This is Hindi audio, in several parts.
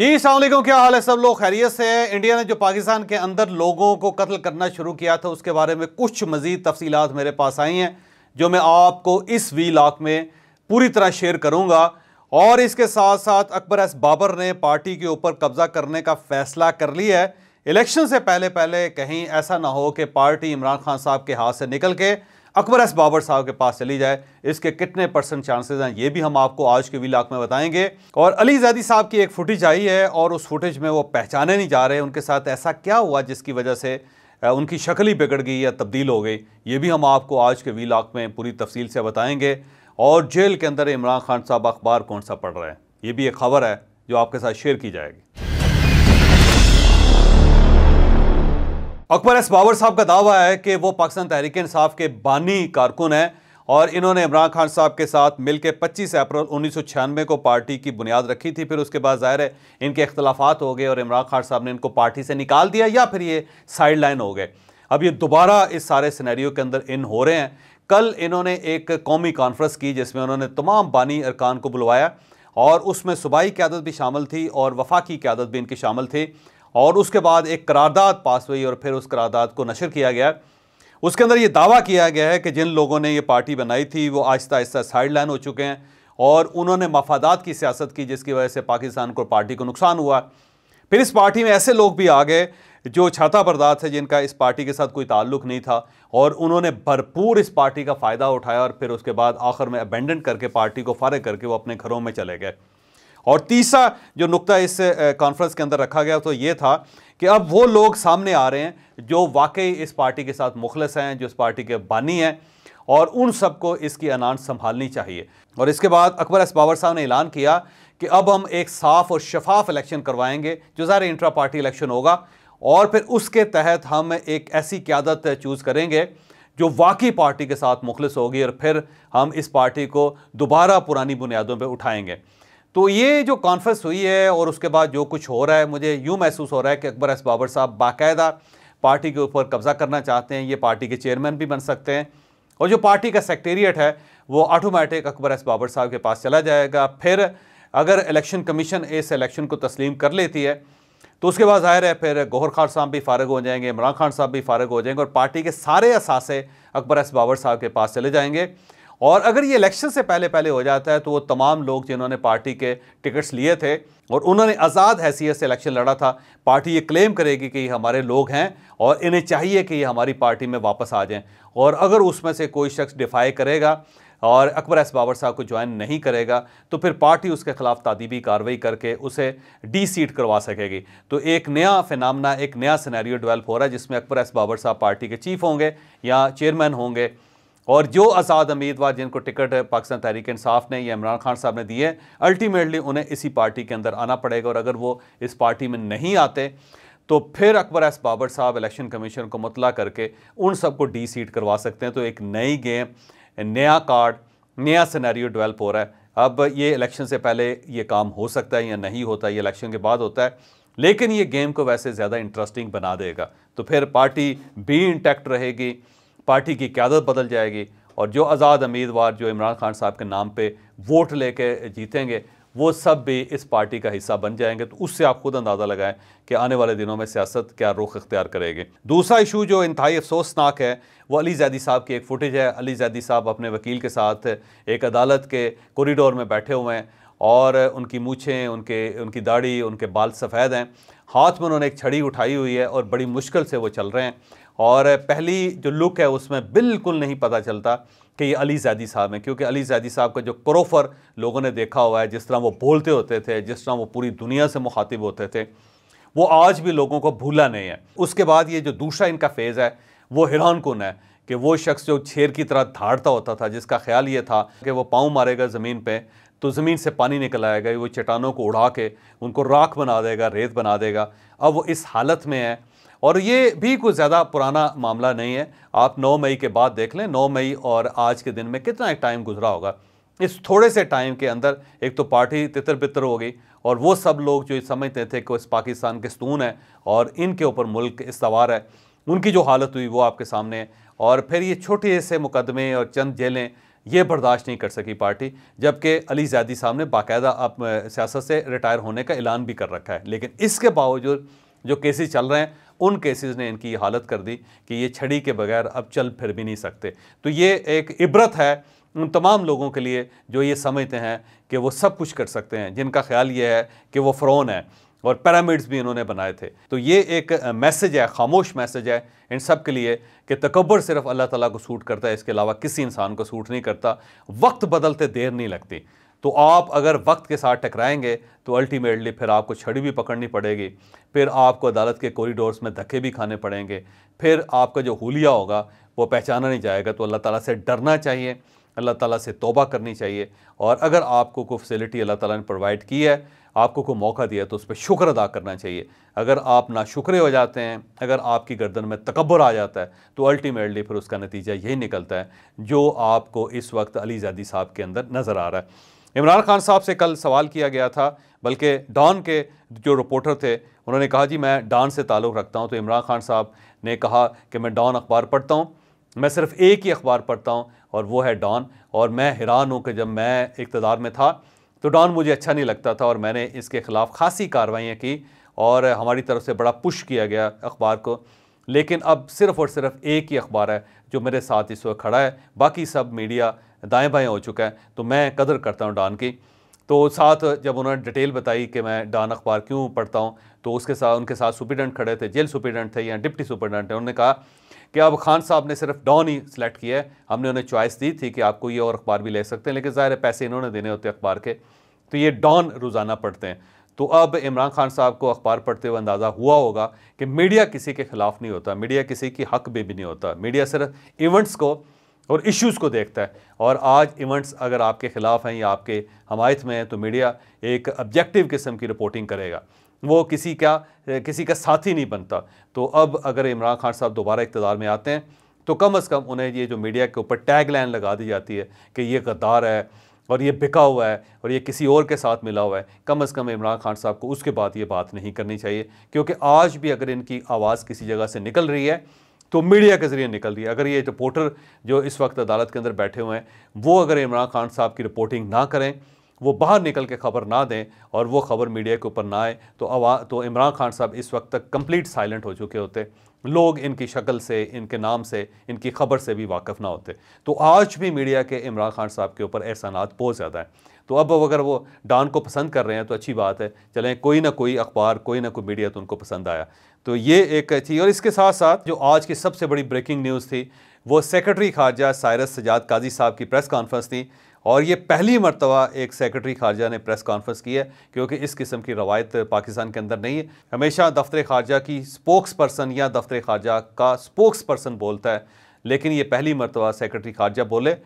जी सलामकुम क्या हाल है सब लोग खैरियत से हैं इंडिया ने जो पाकिस्तान के अंदर लोगों को कत्ल करना शुरू किया था उसके बारे में कुछ मज़ीद तफसीत मेरे पास आई हैं जो मैं आपको इस वी लाख में पूरी तरह शेयर करूँगा और इसके साथ साथ अकबर एस बाबर ने पार्टी के ऊपर कब्ज़ा करने का फ़ैसला कर लिया है इलेक्शन से पहले पहले कहीं ऐसा ना हो कि पार्टी इमरान खान साहब के हाथ से निकल के अकबर एस बाबर साहब के पास चली जाए इसके कितने परसेंट चांसेस हैं ये भी हम आपको आज के वीलाक में बताएंगे और अली जैदी साहब की एक फुटेज आई है और उस फुटेज में वो पहचाने नहीं जा रहे उनके साथ ऐसा क्या हुआ जिसकी वजह से उनकी शक्ल ही बिगड़ गई या तब्दील हो गई ये भी हम आपको आज के वीलाक में पूरी तफसील से बताएंगे और जेल के अंदर इमरान खान साहब अखबार कौन सा पढ़ रहे हैं ये भी एक खबर है जो आपके साथ शेयर की जाएगी अकबर एस बाबर साहब का दावा है कि वो पाकिस्तान तहरीक इंसाफ के बानी कारकुन हैं और इन्होंने इमरान खान साहब के साथ मिलकर 25 अप्रैल उन्नीस को पार्टी की बुनियाद रखी थी फिर उसके बाद ज़ाहिर है इनके इख्तलाफात हो गए और इमरान खान साहब ने इनको पार्टी से निकाल दिया या फिर ये साइड लाइन हो गए अब ये दोबारा इस सारे सिनेरियो के अंदर इन हो रहे हैं कल इन्होंने एक कौमी कॉन्फ्रेंस की जिसमें उन्होंने तमाम बानी अरकान को बुलवाया और उसमें सूबाई क्यादत भी शामिल थी और वफाकी क्यादत भी इनकी शामिल थी और उसके बाद एक करारदाद पास हुई और फिर उस करारदाद को नशर किया गया उसके अंदर ये दावा किया गया है कि जिन लोगों ने ये पार्टी बनाई थी वो आहिस्ता आहिस्ता साइड लाइन हो चुके हैं और उन्होंने मफादात की सियासत की जिसकी वजह से पाकिस्तान को पार्टी को नुकसान हुआ फिर इस पार्टी में ऐसे लोग भी आ गए जो छाता बर्दात है जिनका इस पार्टी के साथ कोई ताल्लुक नहीं था और उन्होंने भरपूर इस पार्टी का फ़ायदा उठाया और फिर उसके बाद आखिर में अबेंडन करके पार्टी को फारग करके वो अपने घरों में चले गए और तीसरा जो नुकता इस कॉन्फ्रेंस के अंदर रखा गया तो ये था कि अब वो लोग सामने आ रहे हैं जो वाकई इस पार्टी के साथ मुखलस हैं जो इस पार्टी के बानी हैं और उन सबको इसकी अनाज संभालनी चाहिए और इसके बाद अकबर एस बाबर साहब ने ऐलान किया कि अब हम एक साफ़ और शफाफ इलेक्शन करवाएंगे जो ज़ाहिर इंट्रा पार्टी इलेक्शन होगा और फिर उसके तहत हम एक ऐसी क्यादत चूज़ करेंगे जो वाकई पार्टी के साथ मुखलस होगी और फिर हम इस पार्टी को दोबारा पुरानी बुनियादों पर उठाएंगे तो ये जो कॉन्फ्रेंस हुई है और उसके बाद जो कुछ हो रहा है मुझे यूँ महसूस हो रहा है कि अकबर एस बाबर साहब बाकायदा पार्टी के ऊपर कब्ज़ा करना चाहते हैं ये पार्टी के चेयरमैन भी बन सकते हैं और जो पार्टी का सेक्रेटेरिएट है वो ऑटोमेटिक अकबर एस बाबर साहब के पास चला जाएगा फिर अगर इलेक्शन कमीशन इस इलेक्शन को तस्लीम कर लेती है तो उसके बाद ज़ाहिर है फिर गोहर खान साहब भी फारग हो जाएंगे इमरान खान साहब भी फारग हो जाएंगे और पार्टी के सारे असासे अकबर एस बाबर साहब के पास चले जाएंगे और अगर ये इलेक्शन से पहले पहले हो जाता है तो वो तमाम लोग जिन्होंने पार्टी के टिकट्स लिए थे और उन्होंने आज़ाद हैसियत से इलेक्शन लड़ा था पार्टी ये क्लेम करेगी कि ये हमारे लोग हैं और इन्हें चाहिए कि ये हमारी पार्टी में वापस आ जाएं और अगर उसमें से कोई शख्स डिफाई करेगा और अकबर एस बाबर साहब को ज्वाइन नहीं करेगा तो फिर पार्टी उसके खिलाफ तादीबी कार्रवाई करके उसे डी सीट करवा सकेगी तो एक नया फिनामना एक नया सिनेरियो डेवलप हो रहा है जिसमें अकबर एस बाबर साहब पार्टी के चीफ होंगे या चेयरमैन होंगे और जो आज़ाद उम्मीदवार जिनको टिकट पाकिस्तान तहरीक इंसाफ ने या इमरान खान साहब ने दिए अल्टीमेटली उन्हें इसी पार्टी के अंदर आना पड़ेगा और अगर वो इस पार्टी में नहीं आते तो फिर अकबर एस बाबर साहब इलेक्शन कमीशन को मुतला करके उन सबको डी सीट करवा सकते हैं तो एक नई गेम नया कार्ड नया सिनेरियो डेवलप हो रहा है अब ये इलेक्शन से पहले ये काम हो सकता है या नहीं होता ये इलेक्शन के बाद होता है लेकिन ये गेम को वैसे ज़्यादा इंटरेस्टिंग बना देगा तो फिर पार्टी भी इंटैक्ट रहेगी पार्टी की क्यादत बदल जाएगी और जो आज़ाद उम्मीदवार जो इमरान खान साहब के नाम पर वोट लेके जीतेंगे वो सब भी इस पार्टी का हिस्सा बन जाएंगे तो उससे आप खुद अंदाज़ा लगाएं कि आने वाले दिनों में सियासत क्या रुख अख्तियार करेगी दूसरा इशू जो इंतहाई अफसोसनाक है वो अली जैदी साहब की एक फ़ुटेज है अली जैदी साहब अपने वकील के साथ एक अदालत के कॉरिडोर में बैठे हुए हैं और उनकी मूछें उनके उनकी दाढ़ी उनके बाल सफ़ेद हैं हाथ में उन्होंने एक छड़ी उठाई हुई है और बड़ी मुश्किल से वो चल रहे हैं और पहली जो लुक है उसमें बिल्कुल नहीं पता चलता कि ये अली जैदी साहब हैं क्योंकि अली जैदी साहब का जो क्रोफर लोगों ने देखा हुआ है जिस तरह वो बोलते होते थे जिस तरह वो पूरी दुनिया से मुखातिब होते थे वो आज भी लोगों को भूला नहीं है उसके बाद ये जो दूसरा इनका फेज़ है वो हैरान कन है कि वो शख्स जो शेर की तरह धाड़ता होता था जिसका ख्याल ये था कि वो पाँव मारेगा ज़मीन पर तो ज़मीन से पानी निकल आएगा वो चट्टानों को उड़ा के उनको राख बना देगा रेत बना देगा अब वो इस हालत में है और ये भी कुछ ज़्यादा पुराना मामला नहीं है आप 9 मई के बाद देख लें 9 मई और आज के दिन में कितना एक टाइम गुजरा होगा इस थोड़े से टाइम के अंदर एक तो पार्टी तितर बितर हो गई और वो सब लोग जो समझते थे कि इस पाकिस्तान के स्तून है और इनके ऊपर मुल्क इस सवार है उनकी जो हालत हुई वो आपके सामने है और फिर ये छोटे से मुकदमे और चंद जेलें ये बर्दाश्त नहीं कर सकी पार्टी जबकि अली जैदी साहब ने बाकायदा अब सियासत से रिटायर होने का ऐलान भी कर रखा है लेकिन इसके बावजूद जो केसेस चल रहे हैं उन केसेस ने इनकी हालत कर दी कि ये छड़ी के बगैर अब चल फिर भी नहीं सकते तो ये एक इबरत है उन तमाम लोगों के लिए जो ये समझते हैं कि वो सब कुछ कर सकते हैं जिनका ख्याल ये है कि वो फ़्रोन है और पैरामिड्स भी इन्होंने बनाए थे तो ये एक मैसेज है खामोश मैसेज है इन सब के लिए कि तकबर सिर्फ अल्लाह ताला को सूट करता है इसके अलावा किसी इंसान को सूट नहीं करता वक्त बदलते देर नहीं लगती तो आप अगर वक्त के साथ टकराएंगे तो अल्टीमेटली फिर आपको छड़ी भी पकड़नी पड़ेगी फिर आपको अदालत के कॉरीडोर्स में धक्के भी खाने पड़ेंगे फिर आपका जो हुलिया होगा वो पहचाना नहीं जाएगा तो अल्लाह ताला से डरना चाहिए अल्लाह ताला से तोबा करनी चाहिए और अगर आपको कोई फैसिलिटी अल्लाह ताला ने प्रोवाइड की है आपको कोई मौका दिया तो उस पर शुक्र अदा करना चाहिए अगर आप ना शुक्रे हो जाते हैं अगर आपकी गर्दन में तकबर आ जाता है तो अल्टीमेटली फिर उसका नतीजा यही निकलता है जो आपको इस वक्त अलीजादी साहब के अंदर नज़र आ रहा है इमरान खान साहब से कल सवाल किया गया था बल्कि डॉन के जो रिपोर्टर थे उन्होंने कहा जी मैं डॉन से ताल्लुक़ रखता हूँ तो इमरान खान साहब ने कहा कि मैं डॉन अखबार पढ़ता हूँ मैं सिर्फ एक ही अखबार पढ़ता हूँ और वो है डॉन और मैं हैरान हूँ कि जब मैं इकतदार में था तो डॉन मुझे अच्छा नहीं लगता था और मैंने इसके ख़िलाफ़ खासी कार्रवाइयाँ की और हमारी तरफ से बड़ा पुश किया गया अखबार को लेकिन अब सिर्फ़ और सिर्फ एक ही अखबार है जो मेरे साथ इस वक्त खड़ा है बाकी सब मीडिया दाएं बाएं हो चुका है तो मैं कदर करता हूँ डान की तो साथ जब उन्होंने डिटेल बताई कि मैं डान अखबार क्यों पढ़ता हूँ तो उसके साथ उनके साथ सुप्रिटेंडेंट खड़े थे जेल सुप्रिटेंडेंट थे या डिप्टी सुप्रिटेंडेंट थे उन्होंने कहा कि अब खान साहब ने सिर्फ डॉन ही सिलेक्ट किया है हमने उन्हें चॉइस दी थी कि आपको ये और अखबार भी ले सकते हैं लेकिन ज़ाहिर है पैसे इन्होंने देने होते अखबार के तो ये डॉन रोज़ाना पढ़ते हैं तो अब इमरान खान साहब को अखबार पढ़ते हुए अंदाज़ा हुआ होगा कि मीडिया किसी के ख़िलाफ़ नहीं होता मीडिया किसी की हक में भी नहीं होता मीडिया सिर्फ इवेंट्स को और इश्यूज़ को देखता है और आज इवेंट्स अगर आपके ख़िलाफ़ हैं या आपके हमायत में हैं तो मीडिया एक ऑब्जेक्टिव किस्म की रिपोर्टिंग करेगा वो किसी का किसी का साथी नहीं बनता तो अब अगर इमरान खान साहब दोबारा इकतदार में आते हैं तो कम अज़ कम उन्हें ये जो मीडिया के ऊपर टैग लाइन लगा दी जाती है कि ये गद्दार है और ये बिका हुआ है और ये किसी और के साथ मिला हुआ है कम अज़ कम इमरान खान साहब को उसके बाद ये बात नहीं करनी चाहिए क्योंकि आज भी अगर इनकी आवाज़ किसी जगह से निकल रही है तो मीडिया के जरिए निकल रही है अगर ये रिपोर्टर जो इस वक्त अदालत के अंदर बैठे हुए हैं वो अगर इमरान खान साहब की रिपोर्टिंग ना करें वो बाहर निकल के ख़बर ना दें और वो ख़बर मीडिया के ऊपर ना आए तो अवा तो इमरान खान साहब इस वक्त तक कंप्लीट साइलेंट हो चुके होते लोग इनकी शक्ल से इनके नाम से इनकी ख़बर से भी वाकफ़ ना होते तो आज भी मीडिया के इमरान खान साहब के ऊपर एहसानात बहुत ज़्यादा हैं तो अब अगर वो डान को पसंद कर रहे हैं तो अच्छी बात है चलें कोई ना कोई अखबार कोई ना कोई मीडिया तो उनको पसंद आया तो ये एक थी और इसके साथ साथ जो आज की सबसे बड़ी ब्रेकिंग न्यूज़ थी वो सेक्रेटरी खारजा सायरस सजाद काजी साहब की प्रेस कॉन्फ्रेंस थी और ये पहली मरतबा एक सेक्रेटरी खारजा ने प्रेस कॉन्फ्रेंस की है क्योंकि इस किस्म की रवायत पाकिस्तान के अंदर नहीं है हमेशा दफ्तर खारजा की स्पोक्स पर्सन या दफ्तर खारजा का स्पोक्स पर्सन बोलता है लेकिन ये पहली मरतबा सेक्रेटरी खारजा बोले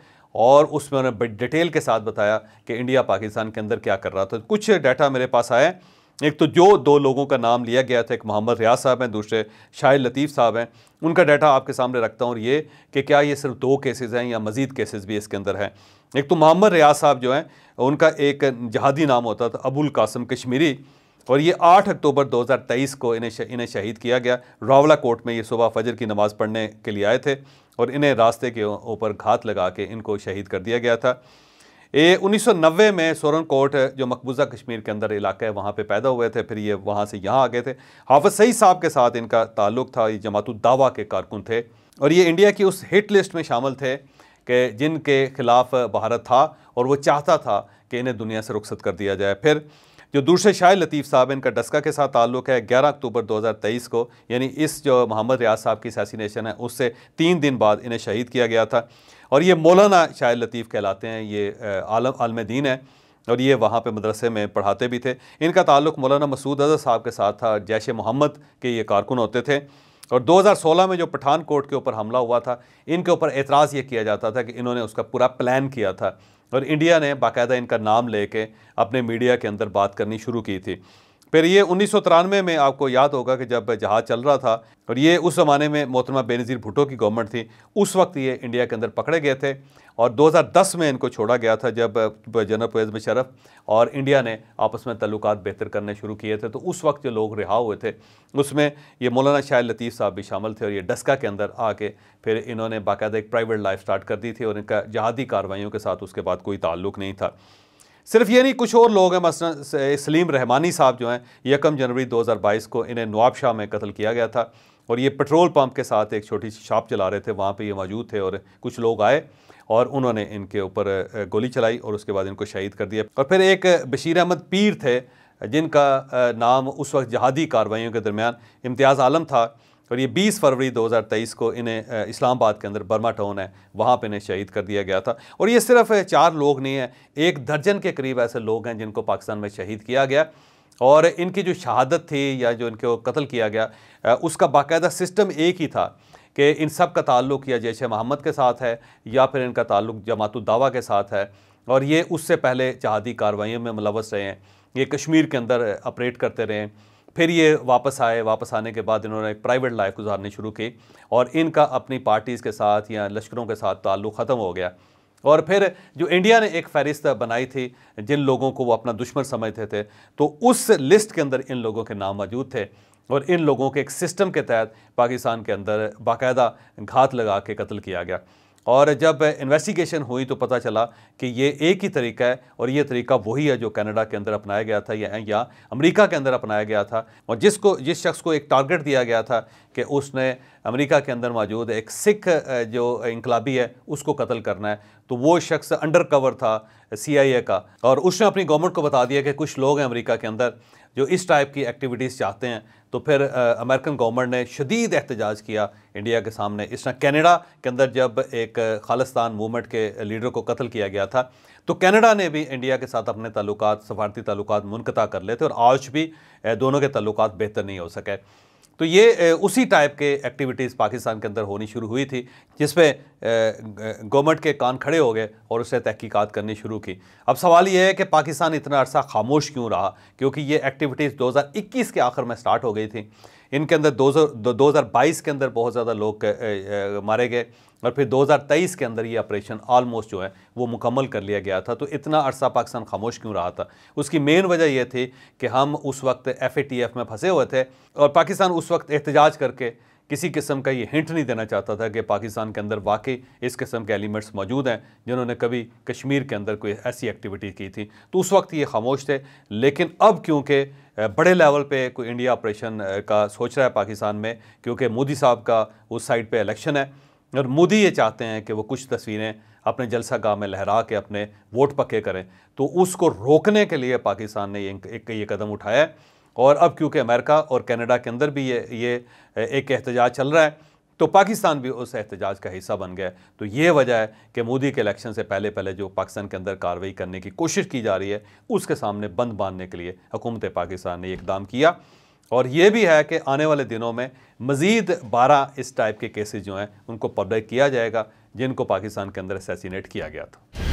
और उसमें उन्होंने डिटेल के साथ बताया कि इंडिया पाकिस्तान के अंदर क्या कर रहा था कुछ डाटा मेरे पास आया एक तो जो दो लोगों का नाम लिया गया था एक मोहम्मद रियाज साहब हैं दूसरे शाहिर लतीफ़ साहब हैं उनका डाटा आपके सामने रखता हूँ और ये कि क्या ये सिर्फ दो केसेस हैं या मज़ीद केसेस भी इसके अंदर हैं एक तो मोहम्मद रियाज साहब जो हैं उनका एक जहादी नाम होता था अबुल कासम कश्मीरी और ये 8 अक्टूबर 2023 को इन्हें इन्हें शहीद किया गया रावला कोर्ट में ये सुबह फजर की नमाज़ पढ़ने के लिए आए थे और इन्हें रास्ते के ऊपर घात लगा के इनको शहीद कर दिया गया था ये 1990 में सोरन कोट जो मकबूजा कश्मीर के अंदर इलाका है वहाँ पे पैदा हुए थे फिर ये वहाँ से यहाँ आ गए थे हाफज सईद साहब के साथ इनका ताल्लुक था ये दावा के कारकुन थे और ये इंडिया की उस हिट लिस्ट में शामिल थे कि जिनके खिलाफ भारत था और वो चाहता था कि इन्हें दुनिया से रुखसत कर दिया जाए फिर जो दूसरे शाह लतीफ़ साहब इनका डस्का के साथ ताल्लुक है 11 अक्टूबर 2023 को यानी इस जो मोहम्मद रियाज साहब की सैसिनेशन है उससे तीन दिन बाद इन्हें शहीद किया गया था और ये मौलाना शाह लतीफ़ कहलाते हैं ये आलम आलम दीन है और ये वहाँ पे मदरसे में पढ़ाते भी थे इनका ताल्लुक मौलाना मसूद अजहर साहब के साथ था जैश मोहम्मद के ये कारकुन होते थे और 2016 में जो पठानकोट के ऊपर हमला हुआ था इनके ऊपर एतराज़ ये किया जाता था कि इन्होंने उसका पूरा प्लान किया था और इंडिया ने बाकायदा इनका नाम लेके अपने मीडिया के अंदर बात करनी शुरू की थी फिर ये उन्नीस में आपको याद होगा कि जब जहाज़ चल रहा था और ये उस ज़माने में मोहतरमा बेनज़ीर भुटो की गवर्नमेंट थी उस वक्त ये इंडिया के अंदर पकड़े गए थे और 2010 में इनको छोड़ा गया था जब जनरल परवेज़ मुशरफ और इंडिया ने आपस में तल्लु बेहतर करने शुरू किए थे तो उस वक्त जो लोग रिहा हुए थे उसमें ये मौलाना शाह लतीफ़ साहब भी शामिल थे और ये डस्का के अंदर आके फिर इन्होंने बाकायदा एक प्राइवेट लाइफ स्टार्ट कर दी थी और इनका जहादी कार्रवाईों के साथ उसके बाद कोई ताल्लुक नहीं था सिर्फ ये नहीं कुछ और लोग हैं मसलन सलीम रहमानी साहब जो हैं यकम जनवरी 2022 को इन्हें नवाब शाह में कत्ल किया गया था और ये पेट्रोल पंप के साथ एक छोटी सी शॉप चला रहे थे वहाँ पे ये मौजूद थे और कुछ लोग आए और उन्होंने इनके ऊपर गोली चलाई और उसके बाद इनको शहीद कर दिया और फिर एक बशीर अहमद पीर थे जिनका नाम उस वक्त जहादी कार्रवाइयों के दरमियान इम्तियाज़ आलम था और ये 20 फरवरी 2023 को इन्हें इस्लामाबाद के अंदर बर्मा टाउन है वहाँ पर इन्हें शहीद कर दिया गया था और ये सिर्फ चार लोग नहीं हैं एक दर्जन के करीब ऐसे लोग हैं जिनको पाकिस्तान में शहीद किया गया और इनकी जो शहादत थी या जो इनको कत्ल किया गया उसका बाकायदा सिस्टम एक ही था कि इन सब का ताल्लुक या जैश मोहम्मद के साथ है या फिर इनका ताल्लुक दावा के साथ है और ये उससे पहले जहादी कार्रवाई में मुलवस रहे हैं ये कश्मीर के अंदर ऑपरेट करते रहे हैं फिर ये वापस आए वापस आने के बाद इन्होंने एक प्राइवेट लाइफ गुजारनी शुरू की और इनका अपनी पार्टीज़ के साथ या लश्करों के साथ ताल्लुक़ ख़त्म हो गया और फिर जो इंडिया ने एक फहरिस्त बनाई थी जिन लोगों को वो अपना दुश्मन समझते थे तो उस लिस्ट के अंदर इन लोगों के नाम मौजूद थे और इन लोगों के एक सिस्टम के तहत पाकिस्तान के अंदर बाकायदा घात लगा के कत्ल किया गया और जब इन्वेस्टिगेशन हुई तो पता चला कि ये एक ही तरीका है और ये तरीका वही है जो कनाडा के अंदर अपनाया गया था या या अमेरिका के अंदर अपनाया गया था और जिसको जिस शख्स को एक टारगेट दिया गया था कि उसने अमेरिका के अंदर मौजूद एक सिख जो इनकलाबी है उसको कत्ल करना है तो वो शख्स अंडर कवर था ए का और उसने अपनी गवर्नमेंट को बता दिया कि कुछ लोग हैं अमरीका के अंदर जो इस टाइप की एक्टिविटीज़ चाहते हैं तो फिर अमेरिकन गवर्नमेंट ने शदीद एहतजाज किया इंडिया के सामने इस तरह कैनेडा के अंदर जब एक खालिस्तान मूवमेंट के लीडर को कत्ल किया गया था तो कनाडा ने भी इंडिया के साथ अपने ताल्लुक सफारती ताल्लुक मुनकता कर लेते और आज भी दोनों के ताल्लुक बेहतर नहीं हो सके तो ये उसी टाइप के एक्टिविटीज़ पाकिस्तान के अंदर होनी शुरू हुई थी जिसमें गवर्नमेंट के कान खड़े हो गए और उसने तहकीकात करनी शुरू की अब सवाल ये है कि पाकिस्तान इतना अरसा खामोश क्यों रहा क्योंकि ये एक्टिविटीज़ 2021 के आखिर में स्टार्ट हो गई थी इनके अंदर दो दो दो के अंदर बहुत ज़्यादा लोग मारे गए और फिर 2023 के अंदर ये ऑपरेशन ऑलमोस्ट जो है वो मुकम्मल कर लिया गया था तो इतना अरसा पाकिस्तान खामोश क्यों रहा था उसकी मेन वजह ये थी कि हम उस वक्त एफ में फंसे हुए थे और पाकिस्तान उस वक्त एहतजाज करके किसी किस्म का ये हिंट नहीं देना चाहता था कि पाकिस्तान के अंदर वाकई इस किस्म के एलिमेंट्स मौजूद हैं जिन्होंने कभी कश्मीर के अंदर कोई ऐसी एक्टिविटी की थी तो उस वक्त ये खामोश थे लेकिन अब क्योंकि बड़े लेवल पे कोई इंडिया ऑपरेशन का सोच रहा है पाकिस्तान में क्योंकि मोदी साहब का उस साइड पे इलेक्शन है और मोदी ये चाहते हैं कि वो कुछ तस्वीरें अपने जलसा गाह में लहरा के अपने वोट पक्के करें तो उसको रोकने के लिए पाकिस्तान ने ये एक ये कदम उठाया है और अब क्योंकि अमेरिका और कनाडा के अंदर भी ये ये एक एहतजाज चल रहा है तो पाकिस्तान भी उस एहतजाज का हिस्सा बन गया तो ये वजह है कि मोदी के इलेक्शन से पहले पहले जो पाकिस्तान के अंदर कार्रवाई करने की कोशिश की जा रही है उसके सामने बंद बांधने के लिए हुकूमत पाकिस्तान ने इकदाम किया और ये भी है कि आने वाले दिनों में मज़ीद बारह इस टाइप के केसेज जो हैं उनको पब्लिक किया जाएगा जिनको पाकिस्तान के अंदर असैसिनेट किया गया था